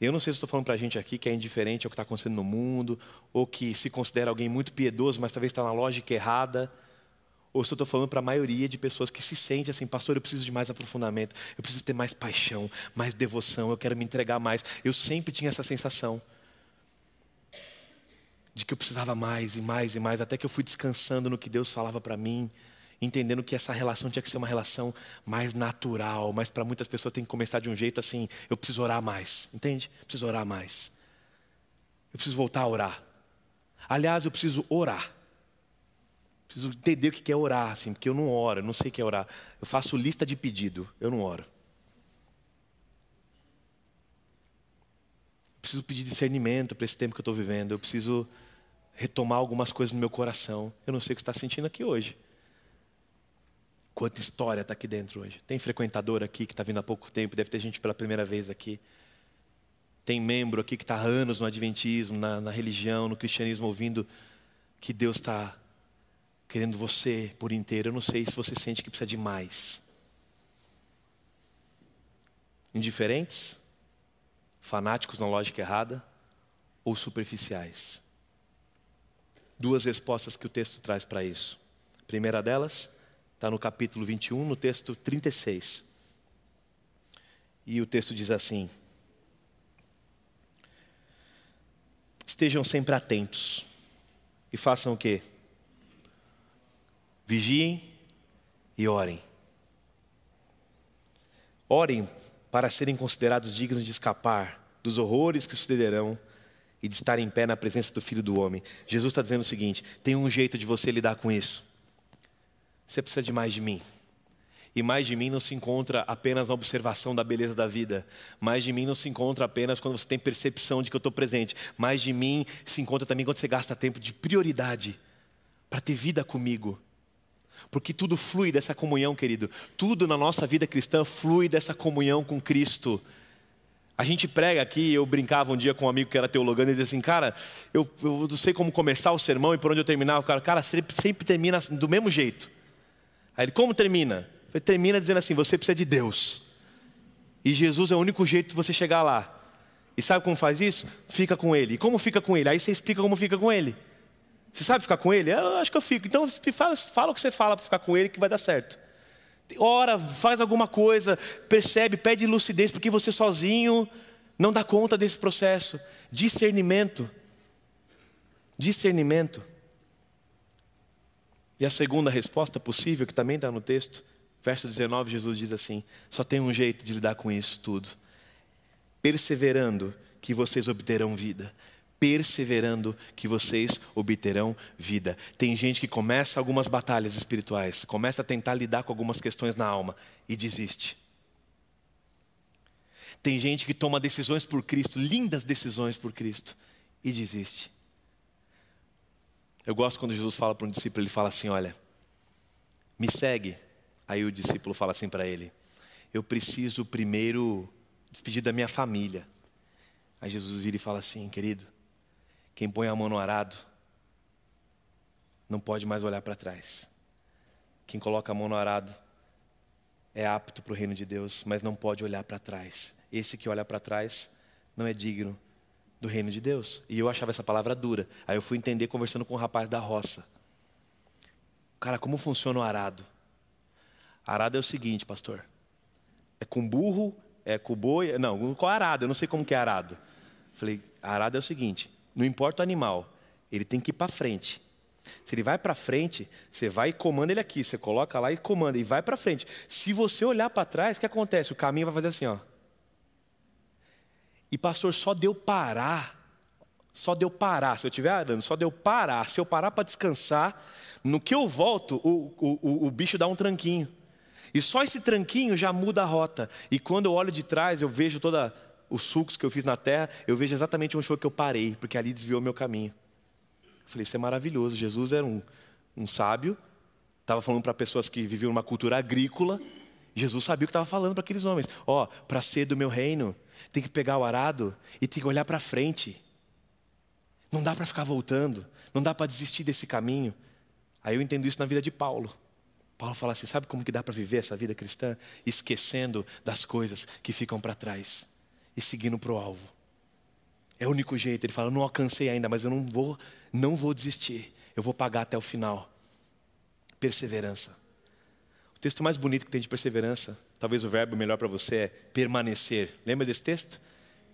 Eu não sei se estou falando para a gente aqui que é indiferente ao que está acontecendo no mundo, ou que se considera alguém muito piedoso, mas talvez está na lógica errada. Ou se eu estou falando para a maioria de pessoas que se sente assim, pastor, eu preciso de mais aprofundamento, eu preciso ter mais paixão, mais devoção, eu quero me entregar mais. Eu sempre tinha essa sensação de que eu precisava mais e mais e mais, até que eu fui descansando no que Deus falava para mim, entendendo que essa relação tinha que ser uma relação mais natural, mas para muitas pessoas tem que começar de um jeito assim, eu preciso orar mais, entende? Eu preciso orar mais. Eu preciso voltar a orar. Aliás, eu preciso orar. Preciso entender o que é orar, assim, porque eu não oro, eu não sei o que é orar. Eu faço lista de pedido, eu não oro. Eu preciso pedir discernimento para esse tempo que eu estou vivendo. Eu preciso retomar algumas coisas no meu coração. Eu não sei o que está sentindo aqui hoje. Quanta história está aqui dentro hoje. Tem frequentador aqui que está vindo há pouco tempo, deve ter gente pela primeira vez aqui. Tem membro aqui que está há anos no Adventismo, na, na religião, no cristianismo, ouvindo que Deus está querendo você por inteiro. Eu não sei se você sente que precisa de mais. Indiferentes, fanáticos na lógica errada ou superficiais. Duas respostas que o texto traz para isso. A primeira delas está no capítulo 21, no texto 36. E o texto diz assim: Estejam sempre atentos e façam o quê? vigiem e orem. Orem para serem considerados dignos de escapar dos horrores que sucederão e de estar em pé na presença do Filho do Homem. Jesus está dizendo o seguinte: tem um jeito de você lidar com isso. Você precisa de mais de mim. E mais de mim não se encontra apenas na observação da beleza da vida. Mais de mim não se encontra apenas quando você tem percepção de que eu estou presente. Mais de mim se encontra também quando você gasta tempo de prioridade para ter vida comigo porque tudo flui dessa comunhão, querido. Tudo na nossa vida cristã flui dessa comunhão com Cristo. A gente prega aqui, eu brincava um dia com um amigo que era teologano, e dizia assim, cara, eu, eu não sei como começar o sermão e por onde eu terminar. O cara, cara, sempre, sempre termina assim, do mesmo jeito. Aí ele, como termina? Ele termina dizendo assim, você precisa de Deus. E Jesus é o único jeito de você chegar lá. E sabe como faz isso? Fica com Ele. E como fica com Ele? Aí você explica como fica com Ele. Você sabe ficar com ele? Eu acho que eu fico. Então fala, fala o que você fala para ficar com ele que vai dar certo. Ora, faz alguma coisa, percebe, pede lucidez, porque você sozinho não dá conta desse processo. Discernimento. Discernimento. E a segunda resposta possível, que também está no texto, verso 19, Jesus diz assim: só tem um jeito de lidar com isso tudo. Perseverando, que vocês obterão vida perseverando que vocês obterão vida. Tem gente que começa algumas batalhas espirituais, começa a tentar lidar com algumas questões na alma e desiste. Tem gente que toma decisões por Cristo, lindas decisões por Cristo, e desiste. Eu gosto quando Jesus fala para um discípulo, ele fala assim: Olha, me segue. Aí o discípulo fala assim para ele: Eu preciso primeiro despedir da minha família. Aí Jesus vira e fala assim: Querido, quem põe a mão no arado não pode mais olhar para trás. Quem coloca a mão no arado é apto para o reino de Deus, mas não pode olhar para trás. Esse que olha para trás não é digno do reino de Deus. E eu achava essa palavra dura. Aí eu fui entender conversando com um rapaz da roça. Cara, como funciona o arado? Arado é o seguinte, pastor. É com burro, é com boi, não, com arado, eu não sei como que é arado. Falei, arado é o seguinte, não importa o animal, ele tem que ir para frente. Se ele vai para frente, você vai e comanda ele aqui, você coloca lá e comanda e vai para frente. Se você olhar para trás, o que acontece? O caminho vai fazer assim, ó. E pastor, só deu parar. Só deu parar. Se eu estiver andando, ah, só deu parar. Se eu parar para descansar, no que eu volto, o, o, o bicho dá um tranquinho. E só esse tranquinho já muda a rota. E quando eu olho de trás, eu vejo toda os sulcos que eu fiz na terra, eu vejo exatamente onde foi que eu parei, porque ali desviou meu caminho. Eu falei, isso é maravilhoso. Jesus era um, um sábio, estava falando para pessoas que viviam uma cultura agrícola. Jesus sabia o que estava falando para aqueles homens. Ó, oh, para ser do meu reino, tem que pegar o arado e tem que olhar para frente. Não dá para ficar voltando, não dá para desistir desse caminho. Aí eu entendo isso na vida de Paulo. Paulo fala assim: sabe como que dá para viver essa vida cristã? Esquecendo das coisas que ficam para trás e seguindo para o alvo. É o único jeito. Ele fala: não alcancei ainda, mas eu não vou, não vou desistir. Eu vou pagar até o final. Perseverança. O texto mais bonito que tem de perseverança, talvez o verbo melhor para você é permanecer. Lembra desse texto?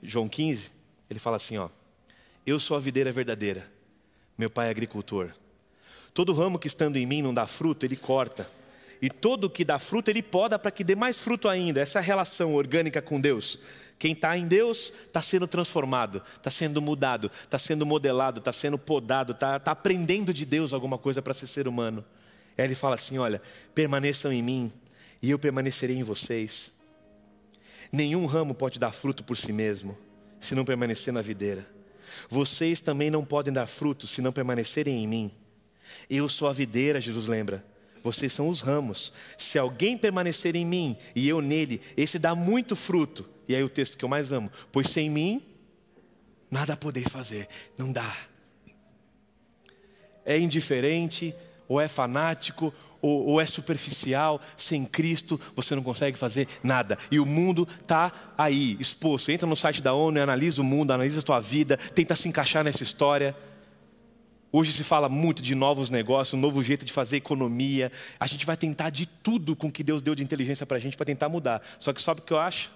João 15, ele fala assim, ó: Eu sou a videira verdadeira. Meu pai é agricultor. Todo ramo que estando em mim não dá fruto, ele corta. E todo que dá fruto, ele poda para que dê mais fruto ainda. Essa é a relação orgânica com Deus. Quem está em Deus está sendo transformado, está sendo mudado, está sendo modelado, está sendo podado, está tá aprendendo de Deus alguma coisa para ser ser humano. Aí ele fala assim: olha, permaneçam em mim e eu permanecerei em vocês. Nenhum ramo pode dar fruto por si mesmo, se não permanecer na videira. Vocês também não podem dar fruto se não permanecerem em mim. Eu sou a videira, Jesus lembra. Vocês são os ramos. Se alguém permanecer em mim e eu nele, esse dá muito fruto e aí o texto que eu mais amo: Pois sem mim, nada poder fazer, não dá. É indiferente, ou é fanático, ou, ou é superficial, sem Cristo você não consegue fazer nada. E o mundo está aí, exposto. Entra no site da ONU, analisa o mundo, analisa a tua vida, tenta se encaixar nessa história. Hoje se fala muito de novos negócios, um novo jeito de fazer economia. A gente vai tentar de tudo com que Deus deu de inteligência para a gente para tentar mudar. Só que sabe o que eu acho?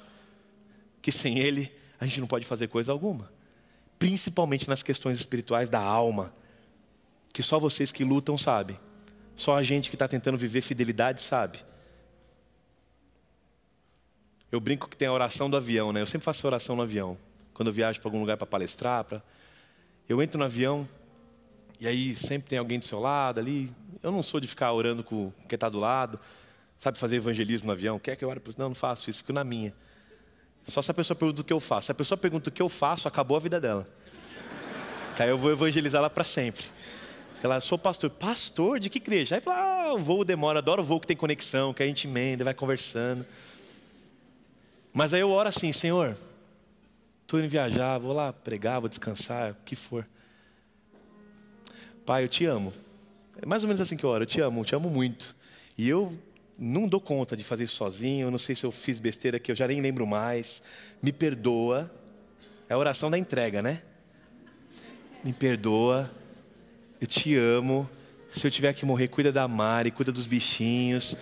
que sem Ele a gente não pode fazer coisa alguma, principalmente nas questões espirituais da alma, que só vocês que lutam sabem, só a gente que está tentando viver fidelidade sabe. Eu brinco que tem a oração do avião, né? Eu sempre faço oração no avião, quando eu viajo para algum lugar para palestrar, pra... eu entro no avião e aí sempre tem alguém do seu lado ali. Eu não sou de ficar orando com quem está do lado, sabe fazer evangelismo no avião. Quer que eu ore? Não, não faço isso, fico na minha. Só se a pessoa pergunta o que eu faço. Se a pessoa pergunta o que eu faço, acabou a vida dela. Que aí eu vou evangelizar ela para sempre. Ela, sou pastor. Pastor de que igreja? Aí fala, ah, o voo demora, adoro o voo que tem conexão, que a gente emenda, vai conversando. Mas aí eu oro assim, Senhor, estou indo viajar, vou lá pregar, vou descansar, o que for. Pai, eu te amo. É mais ou menos assim que eu oro, eu te amo, eu te amo muito. E eu não dou conta de fazer isso sozinho, não sei se eu fiz besteira que eu já nem lembro mais, me perdoa. É a oração da entrega, né? Me perdoa, eu te amo. Se eu tiver que morrer, cuida da Mari, cuida dos bichinhos.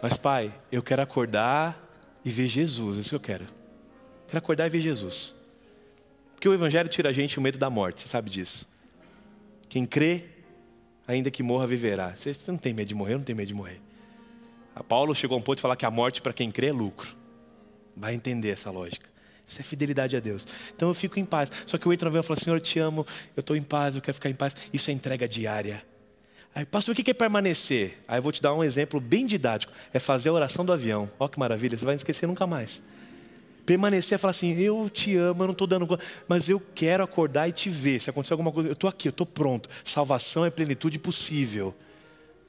Mas, pai, eu quero acordar e ver Jesus, é isso que eu quero. Quero acordar e ver Jesus. Porque o Evangelho tira a gente o medo da morte, você sabe disso. Quem crê, ainda que morra, viverá. Você não tem medo de morrer, eu não tenho medo de morrer. A Paulo chegou a um ponto de falar que a morte para quem crê é lucro. Vai entender essa lógica. Isso é fidelidade a Deus. Então eu fico em paz. Só que o outro vem e fala: Senhor, eu te amo, eu estou em paz, eu quero ficar em paz. Isso é entrega diária. Aí, pastor, o que é permanecer? Aí eu vou te dar um exemplo bem didático. É fazer a oração do avião. Olha que maravilha, você vai esquecer nunca mais. Permanecer é falar assim, eu te amo, eu não estou dando conta, mas eu quero acordar e te ver. Se acontecer alguma coisa, eu estou aqui, eu estou pronto. Salvação é plenitude possível.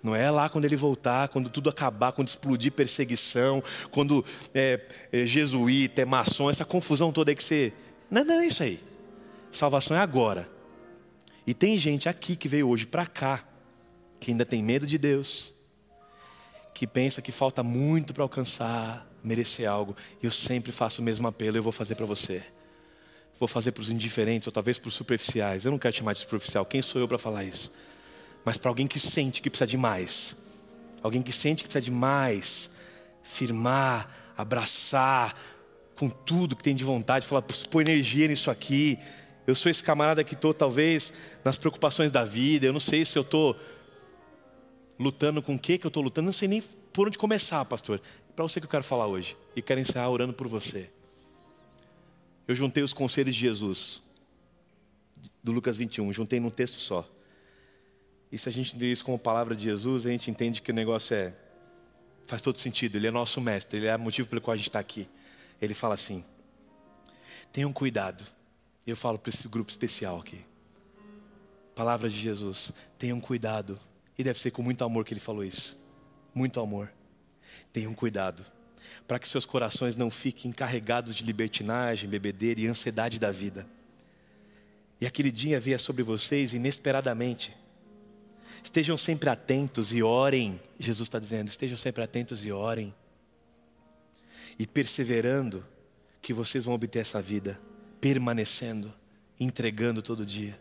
Não é lá quando ele voltar, quando tudo acabar, quando explodir perseguição, quando é, é jesuíta, é maçom, essa confusão toda aí que você. Não, é, não é isso aí. Salvação é agora. E tem gente aqui que veio hoje para cá, que ainda tem medo de Deus, que pensa que falta muito para alcançar, merecer algo. Eu sempre faço o mesmo apelo, eu vou fazer para você. Vou fazer para os indiferentes, ou talvez para os superficiais. Eu não quero te chamar de superficial, quem sou eu para falar isso? mas para alguém que sente que precisa de mais. Alguém que sente que precisa de mais, firmar, abraçar, com tudo que tem de vontade, falar, pôr energia nisso aqui. Eu sou esse camarada que estou, talvez, nas preocupações da vida, eu não sei se eu estou lutando com o que, que eu estou lutando, não sei nem por onde começar, pastor. Para você que eu quero falar hoje, e quero encerrar orando por você. Eu juntei os conselhos de Jesus, do Lucas 21, juntei num texto só. E se a gente entende isso como palavra de Jesus, a gente entende que o negócio é. Faz todo sentido, ele é nosso mestre, ele é o motivo pelo qual a gente está aqui. Ele fala assim: tenham cuidado. Eu falo para esse grupo especial aqui. Palavra de Jesus: tenham cuidado. E deve ser com muito amor que ele falou isso. Muito amor. Tenham cuidado para que seus corações não fiquem carregados de libertinagem, bebedeira e ansiedade da vida. E aquele dia vier sobre vocês inesperadamente, Estejam sempre atentos e orem. Jesus está dizendo: estejam sempre atentos e orem. E perseverando, que vocês vão obter essa vida, permanecendo, entregando todo dia.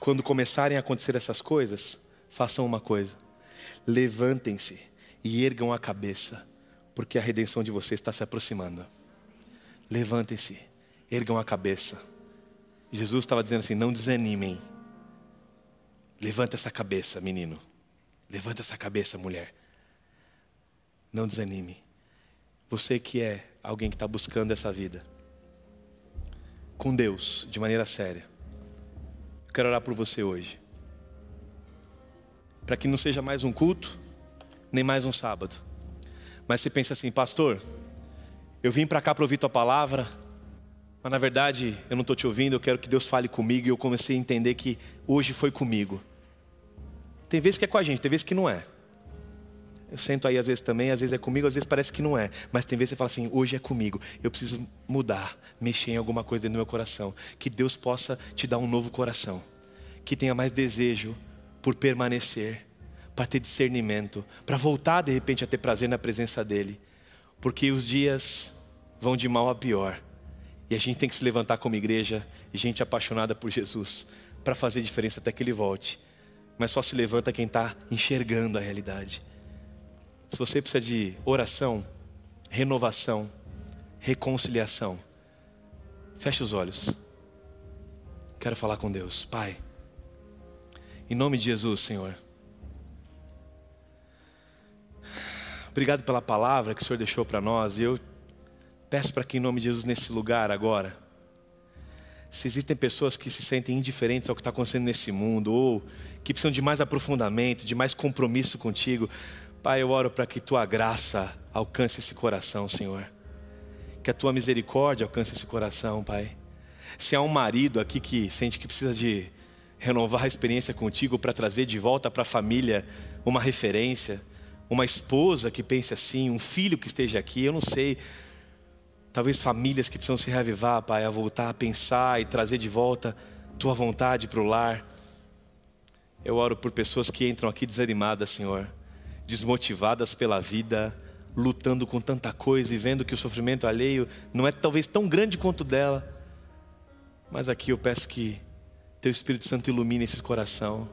Quando começarem a acontecer essas coisas, façam uma coisa: levantem-se e ergam a cabeça, porque a redenção de vocês está se aproximando. Levantem-se, ergam a cabeça. Jesus estava dizendo assim: não desanimem Levanta essa cabeça, menino. Levanta essa cabeça, mulher. Não desanime. Você que é alguém que está buscando essa vida com Deus de maneira séria. Eu quero orar por você hoje. Para que não seja mais um culto, nem mais um sábado. Mas você pensa assim, pastor, eu vim para cá para ouvir tua palavra, mas na verdade eu não estou te ouvindo, eu quero que Deus fale comigo. E eu comecei a entender que hoje foi comigo. Tem vezes que é com a gente, tem vezes que não é. Eu sento aí às vezes também, às vezes é comigo, às vezes parece que não é. Mas tem vezes que você fala assim: hoje é comigo. Eu preciso mudar, mexer em alguma coisa no meu coração. Que Deus possa te dar um novo coração. Que tenha mais desejo por permanecer, para ter discernimento, para voltar de repente a ter prazer na presença dEle. Porque os dias vão de mal a pior. E a gente tem que se levantar como igreja, gente apaixonada por Jesus, para fazer diferença até que Ele volte mas só se levanta quem está enxergando a realidade. Se você precisa de oração, renovação, reconciliação, feche os olhos. Quero falar com Deus, Pai. Em nome de Jesus, Senhor. Obrigado pela palavra que o Senhor deixou para nós. E eu peço para que, em nome de Jesus, nesse lugar agora, se existem pessoas que se sentem indiferentes ao que está acontecendo nesse mundo, ou que precisam de mais aprofundamento, de mais compromisso contigo. Pai, eu oro para que tua graça alcance esse coração, Senhor. Que a tua misericórdia alcance esse coração, Pai. Se há um marido aqui que sente que precisa de renovar a experiência contigo para trazer de volta para a família uma referência, uma esposa que pense assim, um filho que esteja aqui, eu não sei. Talvez famílias que precisam se reavivar, Pai, a voltar a pensar e trazer de volta tua vontade para o lar. Eu oro por pessoas que entram aqui desanimadas, Senhor, desmotivadas pela vida, lutando com tanta coisa e vendo que o sofrimento alheio não é talvez tão grande quanto dela. Mas aqui eu peço que Teu Espírito Santo ilumine esse coração.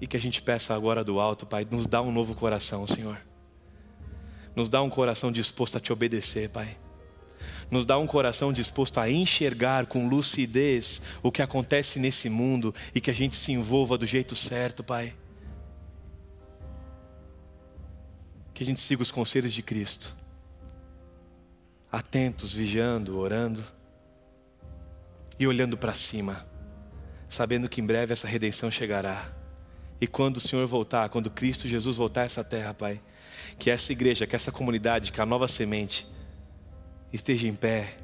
E que a gente peça agora do alto, Pai, nos dá um novo coração, Senhor. Nos dá um coração disposto a te obedecer, Pai nos dá um coração disposto a enxergar com lucidez o que acontece nesse mundo e que a gente se envolva do jeito certo, Pai. Que a gente siga os conselhos de Cristo, atentos, vigiando, orando e olhando para cima, sabendo que em breve essa redenção chegará. E quando o Senhor voltar, quando Cristo Jesus voltar a essa terra, Pai, que essa igreja, que essa comunidade, que a nova semente, esteja em pé,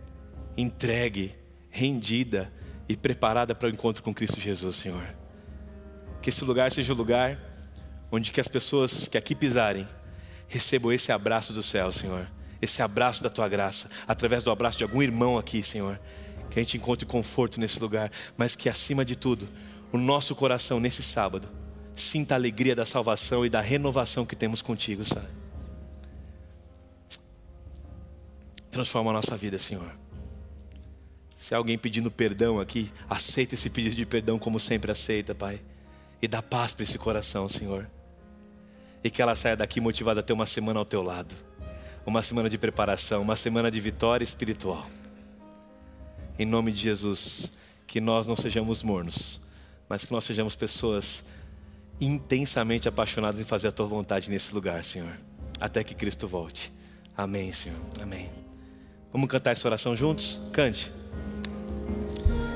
entregue, rendida e preparada para o encontro com Cristo Jesus, Senhor. Que esse lugar seja o lugar onde que as pessoas que aqui pisarem recebam esse abraço do céu, Senhor. Esse abraço da tua graça, através do abraço de algum irmão aqui, Senhor. Que a gente encontre conforto nesse lugar, mas que acima de tudo, o nosso coração nesse sábado sinta a alegria da salvação e da renovação que temos contigo, sabe? transforma a nossa vida, Senhor. Se há alguém pedindo perdão aqui, aceita esse pedido de perdão como sempre aceita, Pai. E dá paz para esse coração, Senhor. E que ela saia daqui motivada a ter uma semana ao teu lado. Uma semana de preparação, uma semana de vitória espiritual. Em nome de Jesus, que nós não sejamos mornos, mas que nós sejamos pessoas intensamente apaixonadas em fazer a tua vontade nesse lugar, Senhor. Até que Cristo volte. Amém, Senhor. Amém. Vamos cantar essa oração juntos? Cante.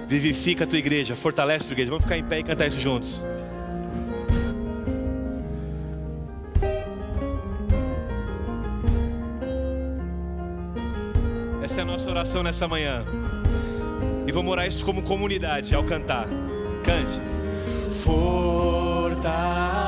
Vivifica a tua igreja, fortalece a tua igreja. Vamos ficar em pé e cantar isso juntos. Essa é a nossa oração nessa manhã. E vamos orar isso como comunidade ao cantar. Cante. Fortalece.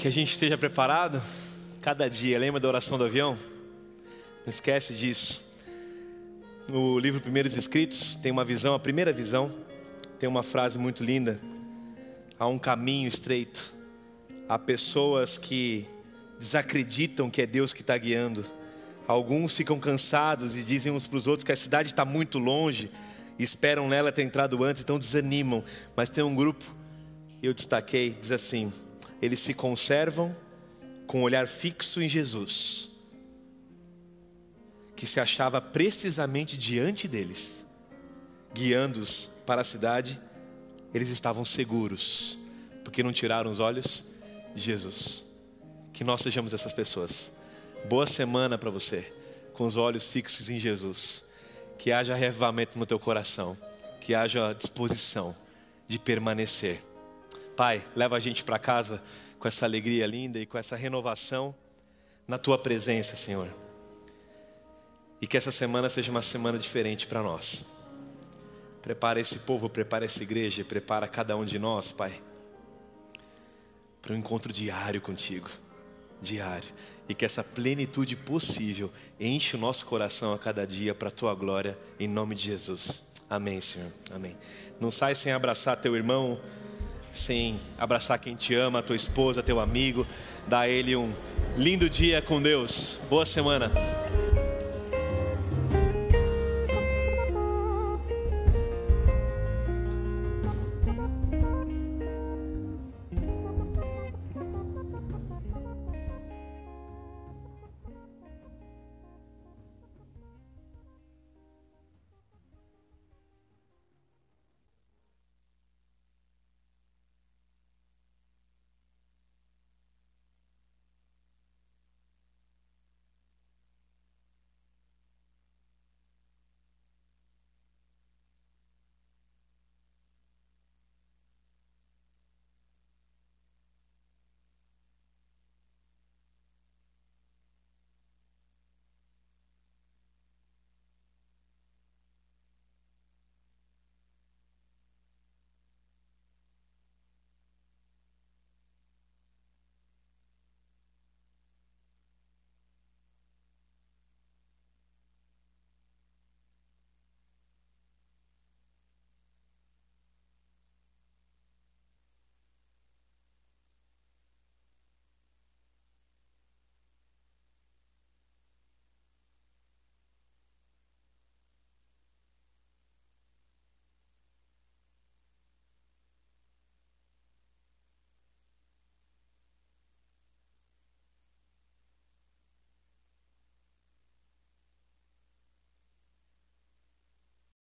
Que a gente esteja preparado cada dia. Lembra da oração do avião? Não esquece disso. No livro Primeiros Escritos tem uma visão, a primeira visão, tem uma frase muito linda. Há um caminho estreito. Há pessoas que desacreditam que é Deus que está guiando. Alguns ficam cansados e dizem uns para os outros que a cidade está muito longe, e esperam nela ter entrado antes, então desanimam. Mas tem um grupo, eu destaquei, diz assim: eles se conservam com o um olhar fixo em Jesus, que se achava precisamente diante deles, guiando-os para a cidade, eles estavam seguros, porque não tiraram os olhos de Jesus. Que nós sejamos essas pessoas. Boa semana para você, com os olhos fixos em Jesus. Que haja revivamento no teu coração, que haja disposição de permanecer Pai, leva a gente para casa com essa alegria linda e com essa renovação na tua presença, Senhor. E que essa semana seja uma semana diferente para nós. Prepara esse povo, prepara essa igreja, prepara cada um de nós, Pai, para um encontro diário contigo, diário, e que essa plenitude possível enche o nosso coração a cada dia para a tua glória, em nome de Jesus. Amém, Senhor. Amém. Não sai sem abraçar teu irmão, sem abraçar quem te ama, tua esposa, teu amigo. Dá a ele um lindo dia com Deus. Boa semana.